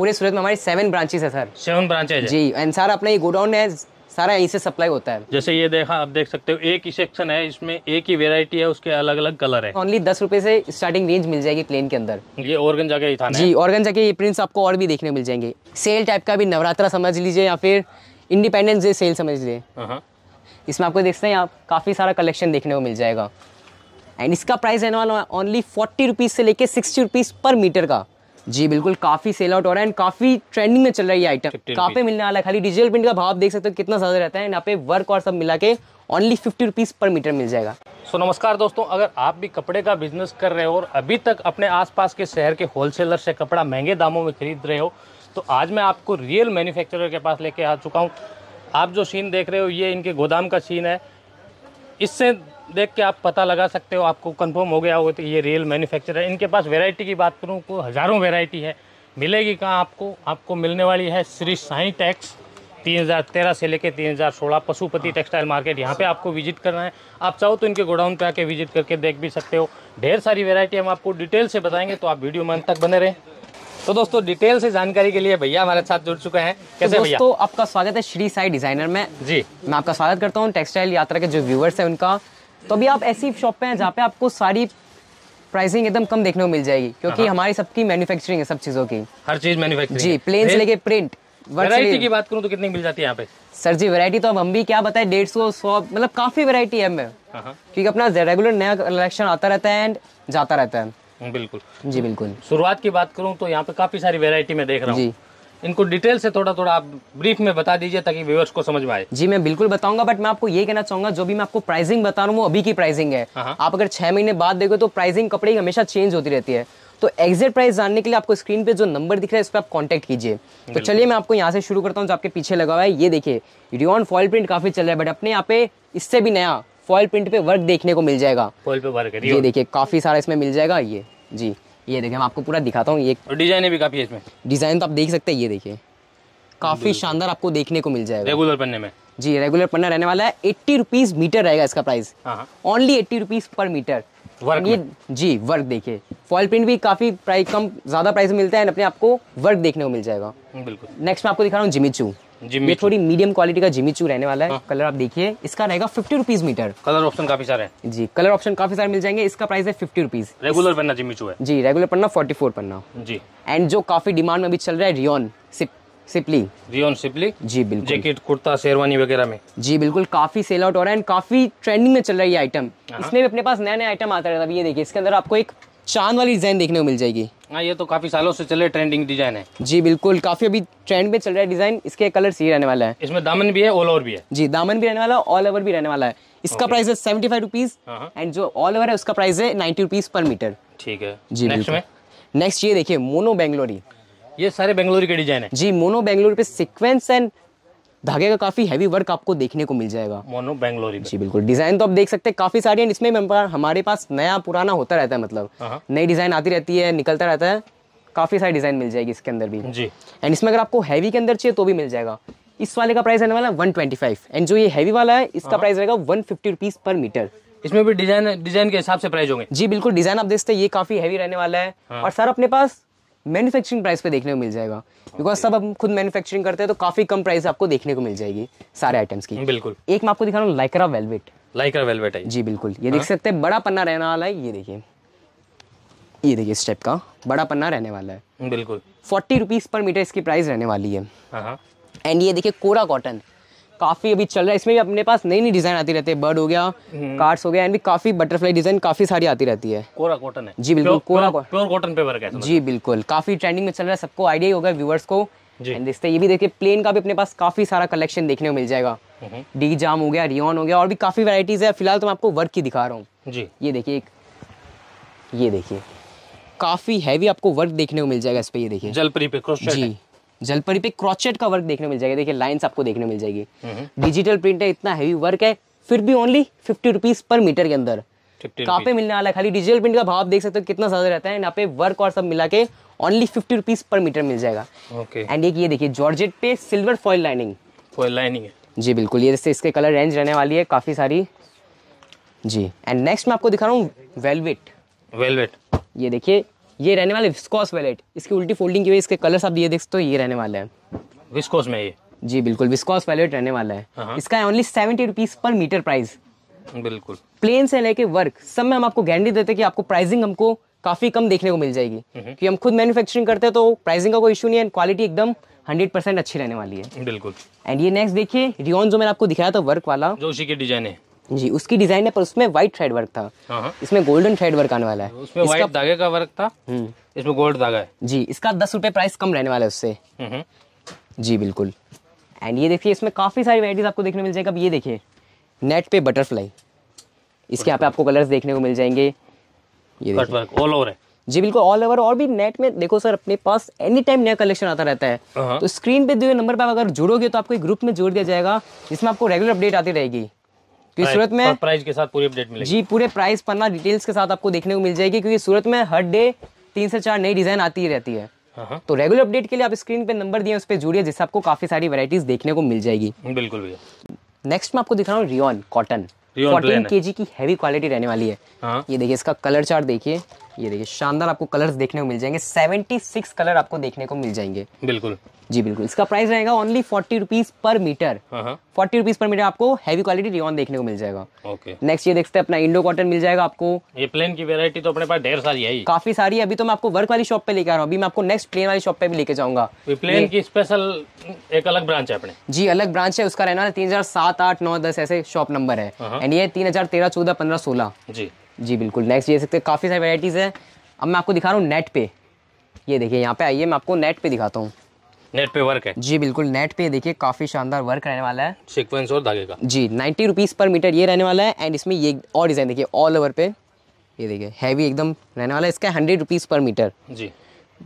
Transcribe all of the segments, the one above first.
पूरे सूरत में हमारी सेवन ब्रांचेस है सर सेवन ब्रांचेज जी एंड सर अपना ये गोडाउन है सारा यहीं से सप्लाई होता है जैसे ये देखा आप देख सकते हो एक ही सेक्शन है इसमें एक ही वेरायटी है उसके अलग अलग कलर है ओनली दस रुपए से स्टार्टिंग रेंज मिल जाएगी प्लेन के अंदर ये ऑर्गन जाके ही था जी ऑर्गन जाके ये प्रिंट्स आपको और भी देखने मिल जाएंगे सेल टाइप का भी नवरात्रा समझ लीजिए या फिर इंडिपेंडेंस डे सेल समझ लीजिए uh-huh. इसमें आपको देखते हैं आप काफ़ी सारा कलेक्शन देखने को मिल जाएगा एंड इसका प्राइस है ना ओनली फोर्टी रुपीज़ से लेके सिक्सटी रुपीज़ पर मीटर का जी बिल्कुल काफी सेल आउट हो रहा है एंड काफी ट्रेंडिंग में चल रहा है ये आइटम कहाँ पे मिलने वाला है खाली डिजिटल प्रिंट का भाव देख सकते हो कितना ज्यादा रहता है यहाँ पे वर्क और सब मिला के only fifty rupees per metre मिल जाएगा सो so, नमस्कार दोस्तों अगर आप भी कपड़े का बिजनेस कर रहे हो और अभी तक अपने आसपास के शहर के होलसेलर से कपड़ा महंगे दामों में खरीद रहे हो तो आज मैं आपको रियल मैन्युफैक्चरर के पास लेके आ चुका हूँ आप जो सीन देख रहे हो ये इनके गोदाम का सीन है इससे देख के आप पता लगा सकते हो आपको कंफर्म हो गया होगा तो ये रियल मैन्युफैक्चर है इनके पास वैरायटी की बात करूँ को तो हज़ारों वैरायटी है मिलेगी कहाँ आपको आपको मिलने वाली है श्री साई टैक्स तीन हज़ार तेरह से लेकर तीन हज़ार सोलह पशुपति टेक्सटाइल मार्केट यहाँ पे आपको विजिट करना है आप चाहो तो इनके गोडाउन पे आके विजिट करके देख भी सकते हो ढेर सारी वेरायटी हम आपको डिटेल से बताएंगे तो आप वीडियो में अंत तक बने रहें तो दोस्तों डिटेल से जानकारी के लिए भैया हमारे साथ जुड़ चुके हैं तो कैसे तो दोस्तों आपका स्वागत है श्री साई डिजाइनर में जी मैं आपका स्वागत करता हूँ टेक्सटाइल यात्रा के जो व्यूवर्स है उनका तो अभी आप ऐसी शॉप पे हैं जहाँ पे आपको सारी प्राइसिंग एकदम कम देखने को मिल जाएगी क्योंकि हाँ। हमारी सबकी मैन्युफैक्चरिंग है सब चीज़ों की हर चीज़ मैन्युफैक्चरिंग जी प्लेन से लेके प्रिंट वैरायटी की बात करूँ तो कितनी मिल जाती है यहाँ पे सर जी वैरायटी तो अब हम भी क्या बताएं डेढ़ सौ सौ मतलब काफ़ी वैरायटी है हमें हाँ, हाँ। क्योंकि अपना रेगुलर नया कलेक्शन आता रहता है एंड जाता रहता है बिल्कुल जी बिल्कुल शुरुआत की बात करूँ तो यहाँ पे काफ़ी सारी वेरायटी में देख रहा हूँ इनको डिटेल से थोड़ा थोड़ा आप ब्रीफ में बता दीजिए ताकि व्यूअर्स को समझ में आए जी मैं बिल्कुल बताऊंगा बट मैं आपको ये कहना चाहूंगा जो भी मैं आपको प्राइसिंग बता रहा हूँ वो अभी की प्राइसिंग है हाँ, हाँ। आप अगर छह महीने बाद देखो तो प्राइसिंग कपड़े की हमेशा चेंज होती रहती है तो एग्जैक्ट प्राइस जानने के लिए आपको स्क्रीन पे जो नंबर दिख रहा है इस पर आप कॉन्टेक्ट कीजिए तो चलिए मैं आपको यहाँ से शुरू करता हूँ जो आपके पीछे लगा हुआ है ये देखिए रिओन फॉल प्रिंट काफी चल रहा है बट अपने यहाँ पे इससे भी नया फॉल प्रिंट पे वर्क देखने को मिल जाएगा फॉल पे वर्क ये देखिए काफी सारा इसमें मिल जाएगा ये जी ये देखिए मैं आपको पूरा दिखाता हूँ ये डिजाइन है भी काफ़ी इसमें डिज़ाइन तो आप देख सकते हैं ये देखिए काफ़ी शानदार आपको देखने को मिल जाएगा रेगुलर पन्ने में जी रेगुलर पन्ना रहने वाला है एट्टी रुपीज़ मीटर रहेगा इसका price only eighty rupees per metre work ये जी वर्क देखिए फॉल प्रिंट भी काफ़ी प्राइस कम ज़्यादा प्राइस में मिलता है अपने आपको वर्क देखने को मिल जाएगा बिल्कुल नेक्स्ट मैं आपको दिखा रहा हूँ जिमी चू जिमी थोड़ी मीडियम क्वालिटी का जिमी चू रहने वाला है कलर हाँ। आप देखिए इसका रहेगा fifty rupees metre colour option काफी सारे जी कलर ऑप्शन काफी सारे मिल जाएंगे इसका प्राइस है फिफ्टी रुपीज रेगुलर पन्ना जिमी चू है जी रेगुलर पन्ना फोर्टी फोर पन्ना जी एंड जो काफी डिमांड में अभी चल रहा है रियोन सिप सिपली रियोन सिपली जी बिल्कुल जैकेट कुर्ता शेरवानी वगैरह में जी बिल्कुल काफी सेल आउट हो रहा है एंड काफी ट्रेंडिंग में चल रहा है ये आइटम हाँ। इसमें भी अपने पास नया नया आइटम आता रहता है ये देखिए इसके अंदर आपको एक चांद वाली डिजाइन देखने को मिल जाएगी हाँ ये तो काफी सालों से चले ट्रेंडिंग डिजाइन है जी बिल्कुल काफी अभी ट्रेंड में चल रहा है डिजाइन इसके कलर सही रहने वाला है इसमें दामन भी है ऑल ओवर भी है जी दामन भी रहने वाला है ऑल ओवर भी रहने वाला है इसका प्राइस है सेवेंटी फाइव रुपीज एंड जो ऑल ओवर है उसका प्राइस है नाइन्टी रुपीज पर मीटर ठीक है जी नेक्स्ट में नेक्स्ट ये देखिए मोनो बेंगलोरी ये सारे बेंगलुरु के डिजाइन है जी मोनो बेंगलुरु पे सिक्वेंस एंड धागे का काफी हैवी वर्क आपको देखने को मिल जाएगा मोनो बेंगलोरी जी बिल्कुल डिजाइन तो आप देख सकते हैं काफी सारी है इसमें हमारे पास नया पुराना होता रहता है मतलब हाँ। नई डिजाइन आती रहती है निकलता रहता है काफी सारी डिजाइन मिल जाएगी इसके अंदर भी जी एंड इसमें अगर आपको हैवी के अंदर चाहिए तो भी मिल जाएगा इस वाले का प्राइस रहने वाला वन ट्वेंटी फाइव एंड जो ये हैवी वाला है इसका प्राइस हाँ। रहेगा one fifty rupees per metre इसमें भी डिजाइन डिजाइन के हिसाब से प्राइस होंगे जी बिल्कुल डिजाइन आप देखते हैं ये काफी हैवी रहने वाला है हाँ। और सर अपने पास मैन्युफैक्चरिंग प्राइस पे देखने को मिल जाएगा बिकॉज okay. सब हम खुद मैन्युफैक्चरिंग करते हैं तो काफी कम प्राइस आपको देखने को मिल जाएगी सारे आइटम्स की बिल्कुल एक मैं आपको दिखा रहा हूँ लाइकरा वेलवेट लाइकरा वेलवेट है जी बिल्कुल ये देख हाँ। सकते हैं बड़ा पन्ना रहने वाला है ये देखिए ये देखिए इस टाइप का बड़ा पन्ना रहने वाला है बिल्कुल फोर्टी रुपीज पर मीटर इसकी प्राइस रहने वाली है एंड हाँ, हाँ। ये देखिए कोरा कॉटन काफ़ी अभी चल रहा है इसमें भी अपने पास नई नई डिज़ाइन आती रहती है बर्ड हो गया कार्ड्स हम्म। हो गया एंड भी काफ़ी बटरफ्लाई डिज़ाइन काफ़ी सारी आती रहती है कोरा कॉटन है जी बिल्कुल कोरा प्योर कॉटन पे वर्क है जी बिल्कुल काफ़ी ट्रेंडिंग में चल रहा है सबको आइडिया ही होगा व्यूवर्स को एंड ये भी देखिए प्लेन का भी अपने पास काफ़ी सारा कलेक्शन देखने को मिल जाएगा डी जाम हम्म। हो गया रियन हो गया और भी काफ़ी वेराइटीज है फिलहाल तो मैं आपको वर्क की दिखा रहा हूँ जी ये देखिए एक ये देखिए काफ़ी हैवी आपको वर्क देखने को मिल जाएगा इस पर ये देखिए जलपरी पे जी जलपरी पे क्रॉचेट का वर्क देखने मिल जाएगा देखिए लाइंस आपको देखने मिल जाएगी डिजिटल हम्म। प्रिंट है इतना हैवी वर्क है फिर भी only fifty rupees per metre के अंदर कहाँ पे मिलने वाला खाली डिजिटल प्रिंट का भाव देख सकते हो कितना ज्यादा रहता है यहाँ पे वर्क और सब मिला के only fifty rupees per metre मिल जाएगा एंड एक ये देखिए जॉर्जेट पे silver foil lining foil lining है जी बिल्कुल ये जैसे इसके कलर रेंज रहने वाली है काफ़ी सारी जी एंड नेक्स्ट मैं आपको दिखा रहा हूँ वेलवेट वेलवेट ये देखिए ये रहने वाले विस्कॉस वैलेट इसकी उल्टी फोल्डिंग की वजह इसके कलर्स आप ये देख सकते हो ये रहने वाला है विस्कोस में ये जी बिल्कुल विस्कोस वैलेट रहने वाला है हाँ। इसका है only seventy rupees per metre price बिल्कुल प्लेन से लेके वर्क सब में हम आपको गारंटी देते हैं कि आपको प्राइसिंग हमको काफी कम देखने को मिल जाएगी हम्म। क्योंकि हम खुद मैन्युफैक्चरिंग करते हैं तो प्राइसिंग का कोई इशू नहीं है क्वालिटी एकदम हंड्रेड परसेंट अच्छी रहने वाली है बिल्कुल एंड ये नेक्स्ट देखिए रियोन जो मैंने आपको दिखाया था वर्क वाला जो उसी के डिजाइन है जी उसकी डिजाइन है पर उसमें व्हाइट थ्रेड वर्क था हाँ, हाँ। इसमें गोल्डन थ्रेड वर्क आने वाला है उसमें इसका धागे का वर्क था हम्म। इसमें गोल्ड धागा है जी इसका दस रुपये प्राइस कम रहने वाला है उससे हम्म, हम्म। जी बिल्कुल एंड ये देखिए इसमें काफ़ी सारी वेराइटीज़ आपको देखने मिल जाएगी अब ये देखिए नेट पे बटरफ्लाई इसके यहाँ पे आपको कलर्स देखने को मिल जाएंगे ये ऑल ओवर है जी बिल्कुल ऑल ओवर और भी नेट में देखो सर अपने पास एनी टाइम नया कलेक्शन आता रहता है हाँ, तो स्क्रीन पे दिए नंबर पर अगर जुड़ोगे तो आपको एक ग्रुप में जोड़ दिया जाएगा जिसमें आपको रेगुलर अपडेट आती रहेगी कि सूरत में प्राइस के साथ पूरी अपडेट मिलेगी जी पूरे प्राइस पन्ना डिटेल्स के साथ आपको देखने को मिल जाएगी क्योंकि सूरत में हर डे तीन से चार नई डिजाइन आती ही रहती है हाँ, हाँ। तो रेगुलर अपडेट के लिए आप स्क्रीन पे नंबर दिए उस पर जुड़िए जिससे आपको काफी सारी वैरायटीज देखने को मिल जाएगी बिल्कुल भैया नेक्स्ट मैं आपको दिखा रहा हूँ रियोन कॉटन फोर्टीन के जी की हैवी क्वालिटी रहने वाली है हाँ। ये देखिए इसका कलर चार्ट देखिए ये देखिए शानदार आपको कलर्स देखने को मिल जाएंगे 76 कलर आपको देखने को मिल जाएंगे बिल्कुल जी बिल्कुल इसका प्राइस रहेगा only forty rupees per metre forty rupees per metre आपको हैवी क्वालिटी रियॉन देखने को मिल जाएगा ओके okay. नेक्स्ट ये देखते हैं अपना इंडो कॉटन मिल जाएगा आपको ये प्लेन की वेरायटी तो अपने पास ढेर सारी है काफी सारी है अभी तो मैं आपको वर्क वाली शॉप पे लेकर आ रहा हूँ अभी मैं आपको नेक्स्ट प्लेन वाली शॉप पे भी लेके जाऊंगा प्लेन की स्पेशल एक अलग ब्रांच है अपने जी अलग ब्रांच है उसका रहना तीन हजार सात आठ नौ दस ऐसे शॉप नंबर है एंड हाँ, हाँ। ये तीन हजार तेरह चौदह पंद्रह सोलह जी जी बिल्कुल नेक्स्ट ये सकते काफ़ी सारी वैराइटीज़ है अब मैं आपको दिखा रहा हूँ नेट पे ये देखिए यहाँ पे आइए मैं आपको नेट पे दिखाता हूँ नेट पे वर्क है जी बिल्कुल नेट पे देखिए काफ़ी शानदार वर्क रहने वाला है सिक्वेंस और धागे का जी नाइन्टी रुपीज़ पर मीटर ये रहने वाला है एंड इसमें ये और डिज़ाइन देखिए ऑल ओवर पे ये देखिए हैवी एकदम रहने वाला है इसका हंड्रेड रुपीज़ पर मीटर जी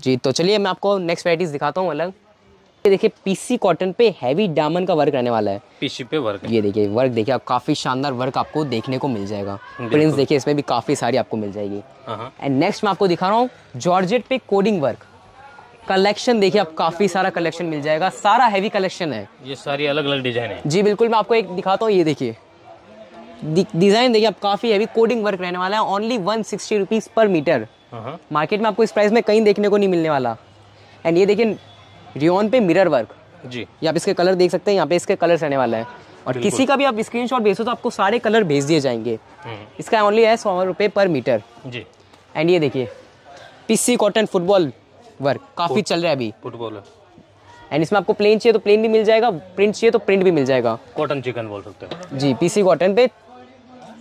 जी तो चलिए मैं आपको नेक्स्ट वैराइटीज़ दिखाता हूँ अलग ये देखिए पीसी कॉटन पे हैवी डायमंड का वर्क रहने वाला है पीसी पे वर्क ये देखिए वर्क देखिए आप काफी शानदार वर्क आपको देखने को मिल जाएगा प्रिंट्स देखिए इसमें भी काफी सारी आपको मिल जाएगी एंड हाँ, नेक्स्ट हाँ। मैं आपको दिखा रहा हूँ जॉर्जेट पे कोडिंग वर्क कलेक्शन देखिए आप काफी सारा कलेक्शन मिल जाएगा सारा हैवी कलेक्शन है ये सारी अलग अलग डिजाइन है जी बिल्कुल मैं आपको एक दिखाता हूँ ये देखिए डिजाइन देखिए आप काफी हैवी कोडिंग वर्क रहने वाला है only one sixty rupees per metre market में आपको इस प्राइस में कहीं देखने को नहीं मिलने वाला एंड ये देखिए रियोन पे मिरर वर्क जी ये आप इसके कलर देख सकते हैं यहाँ पे इसके कलर्स रहने वाला है और किसी का भी आप स्क्रीन शॉट भेजो तो आपको सारे कलर भेज दिए जाएंगे हम्म. इसका ओनली है सौ रुपये पर मीटर जी एंड ये देखिए पीसी कॉटन फुटबॉल वर्क काफ़ी चल रहा है अभी फुटबॉल एंड इसमें आपको प्लेन चाहिए तो प्लेन भी मिल जाएगा प्रिंट चाहिए तो प्रिंट भी मिल जाएगा कॉटन चिकन बोल सकते हैं जी पीसी कॉटन पे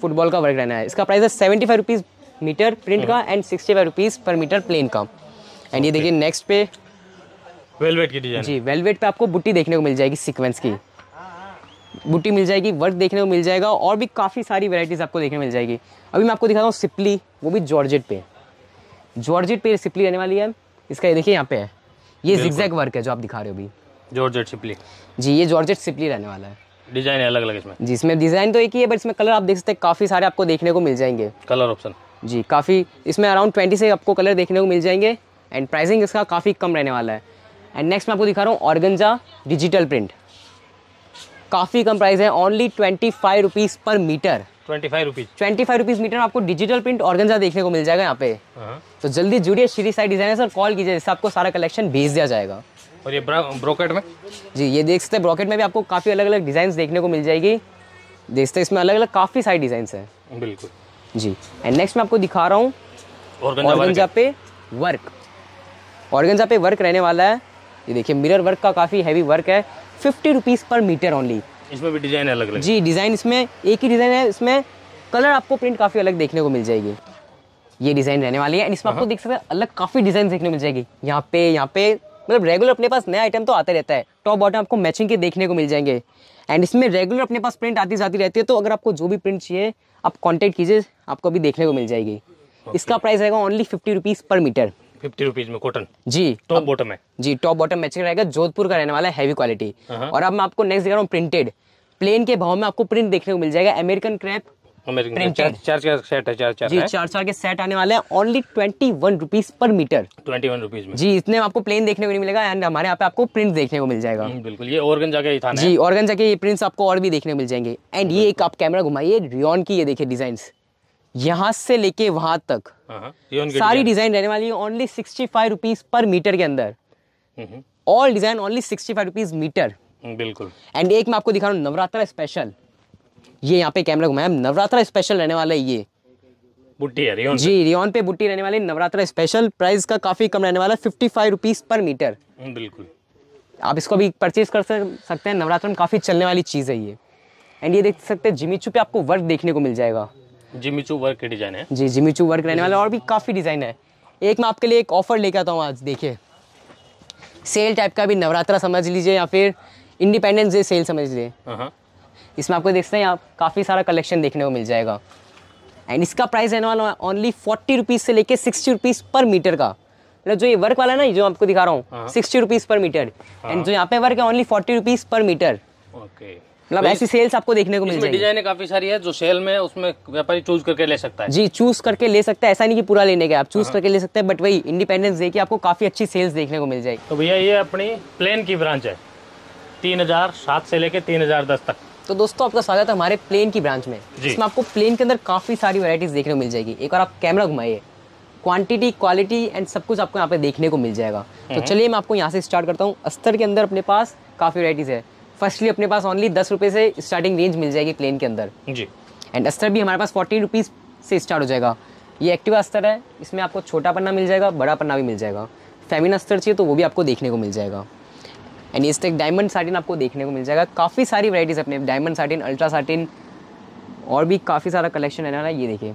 फुटबॉल का वर्क रहना है इसका प्राइस है seventy five rupees metre print का and sixty five rupees per metre plain का एंड ये देखिए नेक्स्ट पे वेलवेट की डिजाइन जी वेलवेट पे आपको बुट्टी देखने को मिल जाएगी सीक्वेंस की बुट्टी मिल जाएगी वर्क देखने को मिल जाएगा और भी काफ़ी सारी वेराइटीज़ आपको देखने को मिल जाएगी अभी मैं आपको दिखा रहा हूँ सिपली वो भी जॉर्जेट पे जॉर्जेट पे सिपली रहने वाली है इसका ये देखिए यहाँ पे है ये जिक्जैक वर्क है जो आप दिखा रहे हो अभी जॉर्जेट सिपली जी ये जॉर्जेट सिपली रहने वाला है डिजाइन अलग अलग इसमें जी इसमें डिजाइन तो एक ही है बट इसमें कलर आप देख सकते हैं काफ़ी सारे आपको देखने को मिल जाएंगे कलर ऑप्शन जी काफ़ी इसमें अराउंड ट्वेंटी से आपको कलर देखने को मिल जाएंगे एंड प्राइसिंग इसका काफ़ी कम रहने वाला है एंड नेक्स्ट मैं आपको दिखा रहा हूँ ऑर्गेंजा डिजिटल प्रिंट काफ़ी कम प्राइस है only twenty five rupees per metre twenty five rupees twenty five rupees metre आपको डिजिटल प्रिंट ऑर्गेंजा देखने को मिल जाएगा यहाँ पे हाँ। तो जल्दी जुड़िए Shri side designer sir call कीजिए जिससे आपको सारा कलेक्शन भेज दिया जाएगा और ये ब्रोकेट में जी ये देख सकते हैं ब्रोकेट में भी आपको काफ़ी अलग अलग डिज़ाइन देखने को मिल जाएगी देख सकते हैं इसमें अलग अलग काफ़ी सारी डिज़ाइन है बिल्कुल जी एंड नेक्स्ट मैं आपको दिखा रहा हूँ ऑर्गेंजा पे वर्क ऑर्गेंजा पे वर्क रहने वाला है ये देखिए मिरर वर्क का काफ़ी हैवी वर्क है fifty rupees per metre only इसमें भी डिज़ाइन अलग अलग जी डिज़ाइन इसमें एक ही डिज़ाइन है इसमें कलर आपको प्रिंट काफ़ी अलग देखने को मिल जाएगी ये डिज़ाइन रहने वाली है इसमें आपको हाँ। देख सकते हैं अलग काफ़ी डिज़ाइन देखने मिल जाएगी यहाँ पे यहाँ पे मतलब रेगुलर अपने पास नया आइटम तो आता रहता है टॉप बॉटम आपको मैचिंग के देखने को मिल जाएंगे एंड इसमें रेगुलर अपने पास प्रिंट आती जाती रहती है तो अगर आपको जो भी प्रिंट चाहिए आप कॉन्टैक्ट कीजिए आपको अभी देखने को मिल जाएगी okay. इसका प्राइस रहेगा only fifty rupees per metre fifty rupees में कॉटन जी टॉप बॉटम है जी टॉप बॉटम मैचिंग रहेगा जोधपुर का रहने वाला हैवी क्वालिटी uh-huh. और अब मैं आपको नेक्स्ट दिखा रहा हूँ प्रिंटेड प्लेन के भाव में आपको प्रिंट देखने को मिल जाएगा अमेरिकन क्रैप चार चार सेट के सेट आने वाले हैं only twenty one rupees per metre twenty one rupees में जी इसमें आपको प्लेन देखने को नहीं मिलेगा एंड हमारे यहाँ पे आपको प्रिंट देखने को मिल जाएगा हम्म, बिल्कुल ये ऑर्गन जाके ही था जी ऑर्गन जाके ये प्रिंट्स आपको और भी देखने को मिल जाएंगे एंड ये एक आप कैमरा घुमाइए रियन की ये देखिए डिजाइन यहाँ से लेके वहां तक हाँ, सारी डिजाइन रहने वाली है only sixty five rupees per metre के अंदर all design only sixty five rupees metre बिल्कुल एंड एक मैं आपको दिखा रहा हूँ नवरात्रा स्पेशल ये यहाँ पे कैमरा घुमा है नवरात्रा स्पेशल रहने वाला है ये बुट्टी है रियोन जी रियोन पे बुट्टी रहने वाली नवरात्रा स्पेशल प्राइस का काफी कम रहने वाला fifty five rupees per metre बिल्कुल आप इसको भी परचेज कर सकते हैं नवरात्र में काफी चलने वाली चीज है ये एंड ये देख सकते हैं जिमीचू पे आपको वर्क देखने को मिल जाएगा जिमीचू वर्क के डिजाइन है जी जिमीचू वर्क रहने वाला और भी काफ़ी डिज़ाइन है एक मैं आपके लिए एक ऑफर लेके आता हूँ आज देखिए सेल टाइप का भी नवरात्रा समझ लीजिए या फिर इंडिपेंडेंस डे सेल समझ लीजिए हाँ, हाँ। इसमें आपको देखते हैं आप काफ़ी सारा कलेक्शन देखने को मिल जाएगा एंड इसका प्राइस रहने वाला है ओनली फोर्टी रुपीज़ से लेके सिक्सटी रुपीज़ पर मीटर का मतलब जो ये वर्क वाला ना जो आपको दिखा रहा हूँ sixty rupees per metre and जो यहाँ पे वर्क है only forty rupees per metre okay मतलब ऐसी सेल्स आपको देखने को मिल जाएगी काफी सारी है जो सेल में उसमें व्यापारी चूज करके ले सकता है जी चूज करके ले सकता है ऐसा नहीं कि पूरा लेने का आप चूज हाँ। करके ले सकते हैं बट वही इंडिपेंडेंस डे की आपको काफी अच्छी सेल्स देखने को मिल जाएगी तो भैया ये अपनी प्लेन की ब्रांच है तीन हजार सात से लेकर तीन हजार दस तक तो दोस्तों आपका स्वागत है हमारे प्लेन की ब्रांच में जिसमें आपको प्लेन के अंदर काफी सारी वैरायटीज देखने को मिल जाएगी एक और आप कैमरा घुमाइए क्वांटिटी क्वालिटी एंड सब कुछ आपको यहाँ पे देखने को मिल जाएगा तो हम्म। चलिए मैं आपको यहाँ से स्टार्ट करता हूँ अस्तर के अंदर अपने पास काफ़ी वैरायटीज है फर्स्टली अपने पास ओनली दस रुपये से स्टार्टिंग रेंज मिल जाएगी प्लेन के अंदर जी एंड अस्तर भी हमारे पास फोर्टीन रुपीज़ से स्टार्ट हो जाएगा ये एक्टिव अस्तर है इसमें आपको छोटा पन्ना मिल जाएगा बड़ा पन्ना भी मिल जाएगा फेमिन अस्तर चाहिए तो वो भी आपको देखने को मिल जाएगा एंड इस तक डायमंड साटिन आपको देखने को मिल जाएगा काफ़ी सारी वराइटीज़ अपने डायमंड साटिन अल्ट्रा साटिन और भी काफ़ी सारा कलेक्शन है ना ये देखिए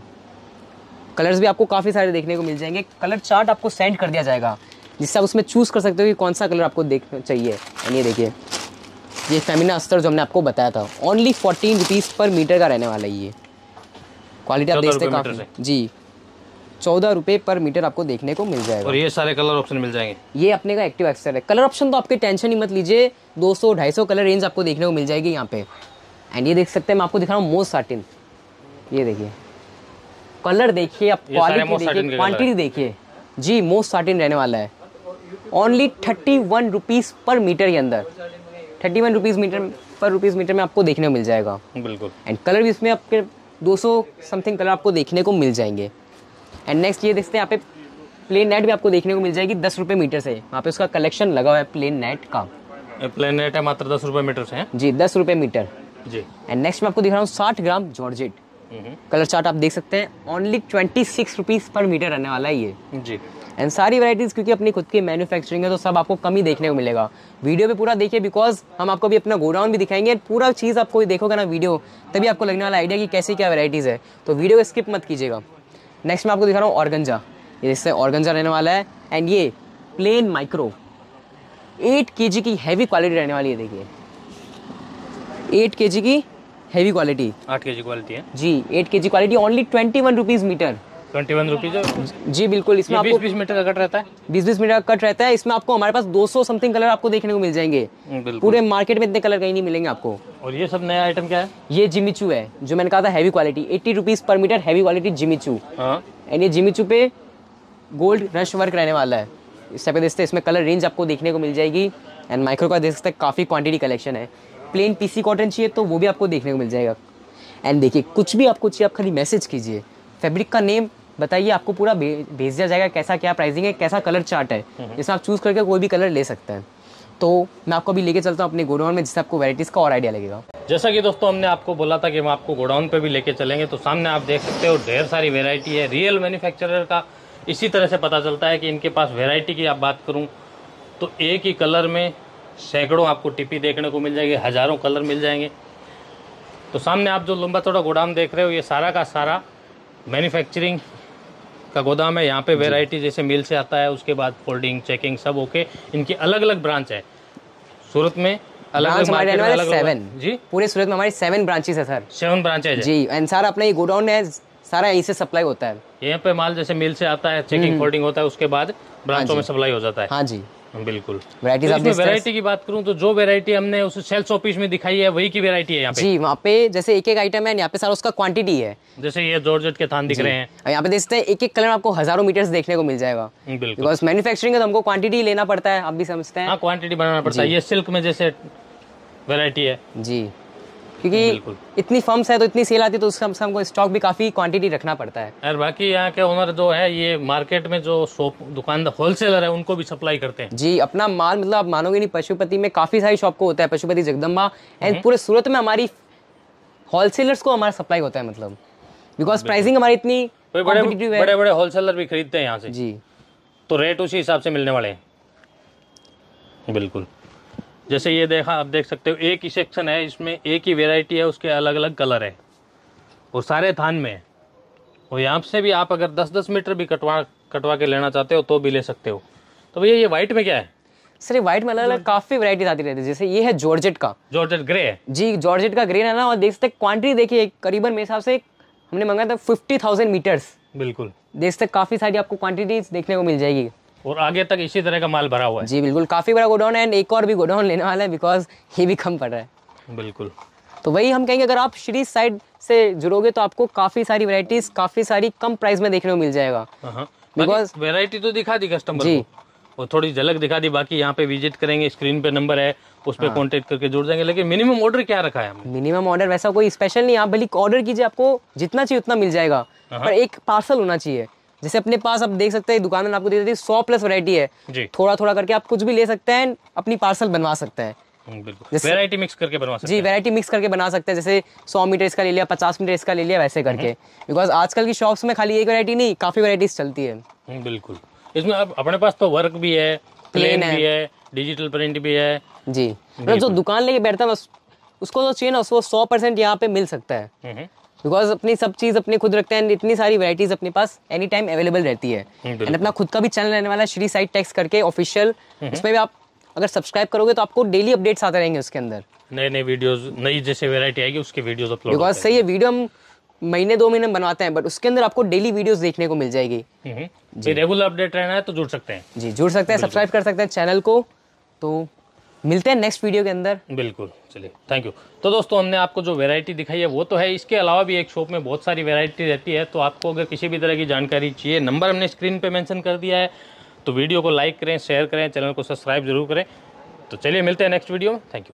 कलर्स भी आपको काफ़ी सारे देखने को मिल जाएंगे कलर चार्ट आपको सेंड कर दिया जाएगा जिससे आप उसमें चूज़ कर सकते हो कि कौन सा कलर आपको देखना चाहिए एंड ये देखिए ये स्टेमिना अस्तर जो हमने आपको बताया था only fourteen rupees per metre का रहने वाला है ये क्वालिटी आप देखते हैं जी चौदह रुपये पर मीटर आपको देखने को मिल जाएगा और ये सारे कलर ऑप्शन मिल जाएंगे ये अपने का एक्टिव एक्सर है कलर ऑप्शन तो आपके टेंशन ही मत लीजिए दो सौ ढाई सौ कलर रेंज आपको देखने को मिल जाएगी यहाँ पे एंड ये देख सकते हैं मैं आपको दिखा रहा हूँ मोस्ट साटिन ये देखिए कलर देखिए आप क्वालिटी देखिए क्वान्टिटी देखिए जी मोस्ट साटिन रहने वाला है only thirty one rupees per metre के अंदर thirty one rupees metre per rupees metre में आपको देखने को मिल जाएगा बिल्कुल एंड कलर भी इसमें आपके 200 समथिंग कलर आपको देखने को मिल जाएंगे एंड नेक्स्ट ये देखते हैं यहाँ पे प्लेन नेट भी आपको देखने को मिल जाएगी दस रुपये मीटर से वहाँ पे उसका कलेक्शन लगा हुआ है प्लेन नेट का प्लेन नेट है मात्र दस रुपये मीटर से है? जी दस रुपये मीटर जी एंड नेक्स्ट मैं आपको दिख रहा हूँ साठ gram georgette colour hmm. Chart आप देख सकते हैं only twenty six rupees per metre रहने वाला है ये जी एंड सारी वैराइटीज़ क्योंकि अपनी खुद की मैन्युफैक्चरिंग है तो सब आपको कम ही देखने को मिलेगा वीडियो भी पूरा देखिए बिकॉज हम आपको भी अपना गोडाउन भी दिखाएंगे एंड पूरा चीज़ आपको देखोगे ना वीडियो तभी आपको लगने वाला आइडिया कि कैसी क्या वैराइटीज़ है तो वीडियो को स्किप मत कीजिएगा नेक्स्ट मैं आपको दिखा रहा हूँ ऑर्गंजा ये इससे ऑर्गंजा रहने वाला है एंड ये प्लेन माइक्रो एट के की हैवी क्वालिटी रहने वाली है देखिए एट के की हैवी क्वालिटी आठ के क्वालिटी है जी एट के quality only twenty one rupees metre twenty one rupees जी बिल्कुल इसमें आपको बीस मीटर का कट रहता है बीस बीस मीटर का कट रहता है इसमें आपको हमारे पास दो सौ समथिंग कलर आपको देखने को मिल जाएंगे पूरे मार्केट में इतने कलर कहीं नहीं मिलेंगे आपको और ये सब नया आइटम क्या है ये जिमीचू है जो मैंने कहा था heavy quality eighty rupees per metre heavy quality Jimmy Choo and ये जिमीचू पे गोल्ड रश वर्क रहने वाला है इस टाइप देखते इसमें कलर रेंज आपको देखने को मिल जाएगी एंड माइक्रो का देख सकते हैं काफ़ी क्वांटिटी कलेक्शन है प्लेन पीसी कॉटन चाहिए तो वो भी आपको देखने को मिल जाएगा एंड देखिए कुछ भी आपको चाहिए आप खाली मैसेज कीजिए फैब्रिक का नेम बताइए आपको पूरा भेज दिया जाएगा कैसा क्या प्राइसिंग है कैसा कलर चार्ट है जिसमें हम्म। आप चूज़ करके कोई भी कलर ले सकते हैं तो मैं आपको अभी लेके चलता हूँ अपने गोडाउन में जिससे आपको वैराइटीज़ का और आइडिया लगेगा जैसा कि दोस्तों हमने आपको बोला था कि हम आपको गोडाउन पर भी लेके चलेंगे तो सामने आप देख सकते हो ढेर सारी वेरायटी है रियल मैन्युफैक्चरर का इसी तरह से पता चलता है कि इनके पास वेरायटी की आप बात करूँ तो एक ही कलर में सैकड़ों आपको टिपी देखने को मिल जाएगी हज़ारों कलर मिल जाएंगे तो सामने आप जो लंबा थोड़ा गोडाउन देख रहे हो ये सारा का सारा मैन्युफैक्चरिंग का गोदाम है यहाँ पे वेराइटी जैसे मिल से आता है उसके बाद फोल्डिंग चेकिंग सब ओके इनकी अलग अलग ब्रांच है सूरत में अलग अलग सेवन जी पूरे सूरत में हमारी सेवन ब्रांचेस है सर सेवन ब्रांचेज जी एंड सर अपने गोडाउन है सारा यहीं से सप्लाई होता है यहाँ पे माल जैसे मिल से आता है चेकिंग फोल्डिंग हम्म। होता है उसके बाद ब्रांचों हाँ में सप्लाई हो जाता है हाँ जी हाँ, बिल्कुल तो वैरायटी की बात करूं तो जो वैरायटी हमने उस में दिखाई है वही की वैरायटी है यहाँ पे जी वहाँ पे जैसे एक एक आइटम है यहाँ पे सारा उसका क्वांटिटी है जैसे ये जॉर्जेट के थान दिख रहे हैं यहाँ पे देखते हैं एक एक कलर आपको हजारों मीटर देखने को मिल जाएगा बिकॉज मैन्युफैक्चरिंग है तो हमको क्वांटिटी लेना पड़ता है आप भी समझते हैं क्वांटिटी हाँ, बनाना पड़ता है ये सिल्क में जैसे वेरायटी है जी क्योंकि इतनी फर्म्स है तो इतनी सेल आती है तो उसका हमको स्टॉक भी काफ़ी क्वांटिटी रखना पड़ता है और बाकी यहाँ के ओनर जो है ये मार्केट में जो शॉप दुकानदार होलसेलर है उनको भी सप्लाई करते हैं जी अपना माल मतलब आप मानोगे नहीं पशुपति में काफ़ी सारी शॉप को होता है पशुपति जगदम्बा एंड हम्म। पूरे सूरत में हमारी होलसेलर्स को हमारा सप्लाई होता है मतलब बिकॉज प्राइसिंग हमारी इतनी तो बड़े बड़े होलसेलर भी खरीदते हैं यहाँ से जी तो रेट उसी हिसाब से मिलने वाले हैं बिल्कुल जैसे ये देखा आप देख सकते हो एक ही सेक्शन है इसमें एक ही वेराइटी है उसके अलग अलग कलर है और सारे थान में है और यहाँ से भी आप अगर 10-10 मीटर भी कटवा कटवा के लेना चाहते हो तो भी ले सकते हो तो भैया ये व्हाइट में क्या है सर व्हाइट में अलग अलग काफी वैरायटीज आती रहती है जैसे ये है जॉर्जेट का जॉर्जेट ग्रे है जी जॉर्जेट का ग्रे ना और देख सकते क्वांटिटी देखिए करीबन मेरे हिसाब से हमने मंगाया था फिफ्टी थाउजेंड मीटर्स बिल्कुल देख सकते काफी सारी आपको क्वांटिटीज देखने को मिल जाएगी और आगे तक इसी तरह का माल भरा हुआ है जी बिल्कुल काफ़ी बड़ा गोडाउन है एक और भी गोडाउन लेने वाला है बिकॉज ये भी कम पड़ रहा है बिल्कुल तो वही हम कहेंगे अगर आप श्री साइड से जुड़ोगे तो आपको काफ़ी सारी वैरायटीज काफ़ी सारी कम प्राइस में देखने को मिल जाएगा हाँ, हाँ। बिकॉज तो दिखा दी कस्टमर जी और थोड़ी झलक दिखा दी बाकी यहाँ पे विजिट करेंगे स्क्रीन पे नंबर है उस पर हाँ। कॉन्टेक्ट करके जुड़ जाएंगे लेकिन मिनिमम ऑर्डर क्या रखा है मिनिमम ऑर्डर वैसा कोई स्पेशल नहीं आप भले ऑर्डर कीजिए आपको जितना चाहिए उतना मिल जाएगा हाँ, पर एक पार्सल होना चाहिए जैसे अपने पास आप देख सकते हैं दुकान में आपको दे देती है सौ प्लस वरायटी है जी। थोड़ा थोड़ा करके आप कुछ भी ले सकते हैं अपनी पार्सल बनवा सकते हैं वैरायटी हम्म, मिक्स करके बनवा सकते जी वैरायटी मिक्स करके बना सकते हैं जैसे सौ मीटर इसका ले लिया पचास मीटर इसका ले लिया वैसे करके बिकॉज हम्म। आजकल की शॉप्स में खाली एक वरायटी नहीं काफी वरायटीज चलती है हम्म, बिल्कुल इसमें आप अपने पास तो वर्क भी है प्लेन भी है डिजिटल प्रिंट भी है जी मतलब जो दुकान लेके बैठता है उसको जो तो चाहिए ना उसको सौ परसेंट यहाँ पे मिल सकता है बिकॉज अपनी सब चीज़ अपने खुद रखते हैं इतनी सारी वैराइटीज़ अपने पास एनी टाइम अवेलेबल रहती है एंड हम्म, अपना खुद का भी चैनल रहने वाला श्री साइड टेक्स करके ऑफिशियल उसमें हम्म। भी आप अगर सब्सक्राइब करोगे तो आपको डेली अपडेट्स आते रहेंगे उसके अंदर नए नए वीडियोस नई जैसे वैरायटी आएगी उसके वीडियोस अपलोड बिकॉज सही है वीडियो हम महीने दो महीने बनवाते हैं बट उसके अंदर आपको डेली वीडियोस देखने को मिल जाएगी हम्म। जी रेगुलर अपडेट रहना है तो जुड़ सकते हैं जी जुड़ सकते हैं सब्सक्राइब कर सकते हैं चैनल को तो मिलते हैं नेक्स्ट वीडियो के अंदर बिल्कुल चलिए थैंक यू तो दोस्तों हमने आपको जो वैरायटी दिखाई है वो तो है इसके अलावा भी एक शॉप में बहुत सारी वैरायटी रहती है तो आपको अगर किसी भी तरह की जानकारी चाहिए नंबर हमने स्क्रीन पर मैंशन कर दिया है तो वीडियो को लाइक करें शेयर करें चैनल को सब्सक्राइब जरूर करें तो चलिए मिलते हैं नेक्स्ट वीडियो में थैंक यू